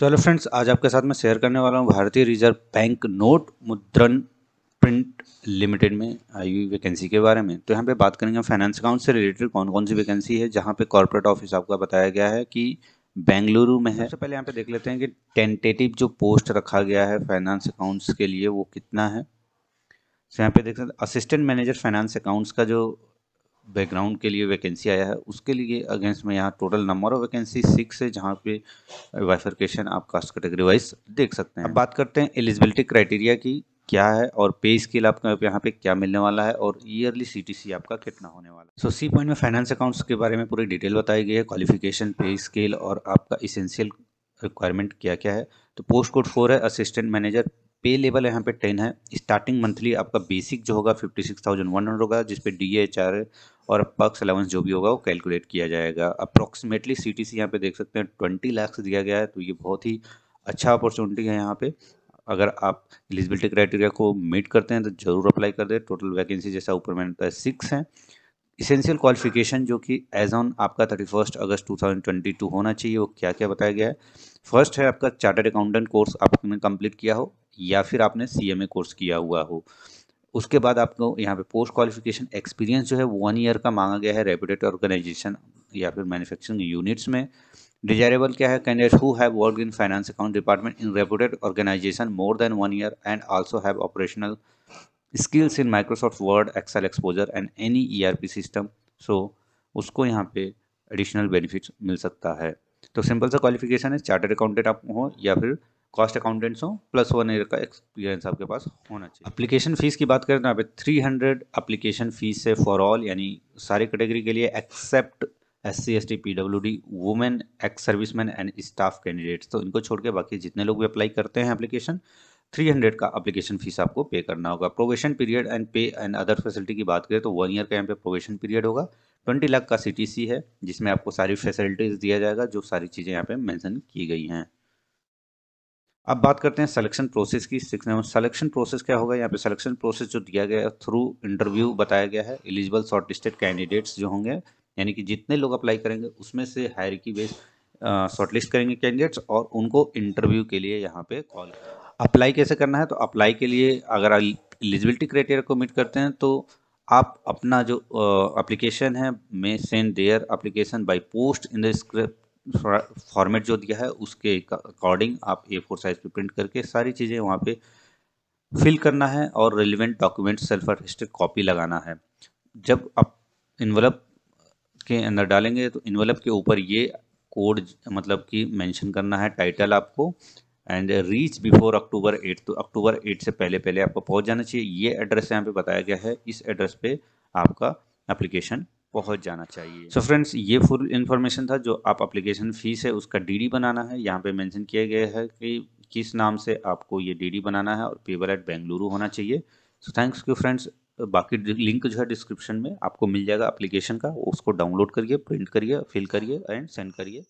so hello friends आज आपके साथ मैं शेयर करने वाला हूँ Bharatiya reserve bank note Mudran print limited में आई हुई वैकेंसी के बारे में तो यहाँ पे बात करेंगे फाइनेंस अकाउंट से रिलेटेड कौन कौन सी वैकेंसी है जहाँ पे कॉर्पोरेट ऑफिस आपका बताया गया है कि बेंगलुरु में है सबसे पहले यहाँ पे देख लेते हैं कि टेंटेटिव जो पोस्ट रखा गया है फाइनेंस अकाउंट्स के लिए वो कितना है तो यहाँ पे देख सकते असिस्टेंट मैनेजर फाइनेंस अकाउंट्स का जो बैकग्राउंड के लिए वैकेंसी आया है उसके लिए अगेंस्ट में यहाँ total number of vacancy six है जहाँ पे वाइफरकेशन आप कास्ट कैटेगरी वाइज देख सकते हैं अब बात करते हैं एलिजिबिलिटी क्राइटेरिया की क्या है और पे स्केल आपका यहाँ पे क्या मिलने वाला है और ईयरली सीटीसी आपका कितना होने वाला है सो सी पॉइंट में फाइनेंस अकाउंट्स के बारे में पूरी डिटेल बताई गई है क्वालिफिकेशन पे स्केल और आपका इसेंशियल रिक्वायरमेंट क्या क्या है तो पोस्ट कोड फोर है असिस्टेंट मैनेजर पे लेवल यहाँ पे टेन है स्टार्टिंग मंथली आपका बेसिक जो होगा fifty six thousand one hundred होगा जिसपे डी एच आर और पक्स अलाउंस जो भी होगा वो कैलकुलेट किया जाएगा अप्रॉक्सीमेटली सी टी सी यहाँ पे देख सकते हैं ट्वेंटी लाख दिया गया है तो ये बहुत ही अच्छा अपॉर्चुनिटी है यहाँ पे अगर आप एलिजिबिलिटी क्राइटेरिया को मीट करते हैं तो ज़रूर अप्लाई कर दें टोटल वैकेंसी जैसा ऊपर मैंने बताया सिक्स हैं इसेंशियल क्वालिफिकेशन जो कि एज ऑन आपका thirty first August two thousand twenty two होना चाहिए वो क्या क्या बताया गया है फर्स्ट है आपका चार्टर्ड अकाउंटेंट कोर्स आपने कंप्लीट किया हो या फिर आपने सी कोर्स किया हुआ हो उसके बाद आपको यहाँ पे पोस्ट क्वालिफिकेशन एक्सपीरियंस जो है वन ईयर का मांगा गया है रेपुटेड ऑर्गेनाइजेशन या फिर मैन्युफैक्चरिंग यूनिट्स में डिजायरेबल क्या है candidate who have work in finance account department in reputed organisation more than one year and also have operational skills in Microsoft Word Excel exposure and any E R P system so उसको यहाँ पे additional benefits मिल सकता है तो simple सा qualification है chartered accountant आप हो या फिर कॉस्ट अकाउंटेंट्स हो प्लस वन ईयर का एक्सपीरियंस आपके पास होना चाहिए अप्लीकेशन फ़ीस की बात करें तो यहाँ पे थ्री हंड्रेड अप्लीकेशन फ़ीस है फॉर ऑल यानी सारे कैटेगरी के लिए except S C S T P W D women ex service man and staff candidates तो इनको छोड़ के बाकी जितने लोग भी अप्लाई करते हैं अप्लीकेशन थ्री हंड्रेड का अप्लीकेशन फीस आपको पे करना होगा probation period and pay and other facility की बात करें तो वन ईयर का यहाँ पे प्रोवेशन पीरियड होगा ट्वेंटी लाख का सी है जिसमें आपको सारी फैसिलिटीज़ दिया जाएगा जो सारी चीज़ें यहाँ पे मेंशन की गई हैं अब बात करते हैं सिलेक्शन प्रोसेस की सिक्स सिलेक्शन प्रोसेस क्या होगा यहाँ पे सिलेक्शन प्रोसेस जो दिया गया है थ्रू इंटरव्यू बताया गया है एलिजिबल शॉर्टलिस्टेड कैंडिडेट्स जो होंगे यानी कि जितने लोग अप्लाई करेंगे उसमें से हायर की बेस शॉर्टलिस्ट करेंगे कैंडिडेट्स और उनको इंटरव्यू के लिए यहाँ पे कॉल अप्लाई कैसे करना है तो अप्लाई के लिए अगर एलिजिबिलिटी क्राइटेरिया को मीट करते हैं तो आप अपना जो अप्लीकेशन है may send their application by post in the script format जो दिया है उसके अकॉर्डिंग आप ए फोर साइज पे प्रिंट करके सारी चीज़ें वहाँ पे फिल करना है और relevant document self attested copy लगाना है जब आप इन्वेलप के अंदर डालेंगे तो इन्वेलप के ऊपर ये कोड मतलब कि मेंशन करना है टाइटल आपको and reach before October eight तो अक्टूबर एट से पहले पहले आपको पहुँच जाना चाहिए ये एड्रेस यहाँ पे बताया गया है इस एड्रेस पे आपका अप्लीकेशन पहुंच जाना चाहिए सो so फ्रेंड्स ये फुल इन्फॉर्मेशन था जो आप अप्लीकेशन फ़ीस है उसका डीडी बनाना है यहाँ पे मेंशन किया गया है कि किस नाम से आपको ये डीडी बनाना है और पेबल एट बेंगलुरु होना चाहिए सो थैंक्स यू फ्रेंड्स बाकी लिंक जो है डिस्क्रिप्शन में आपको मिल जाएगा एप्लीकेशन का उसको डाउनलोड करिए प्रिंट करिए फिल करिए एंड सेंड करिए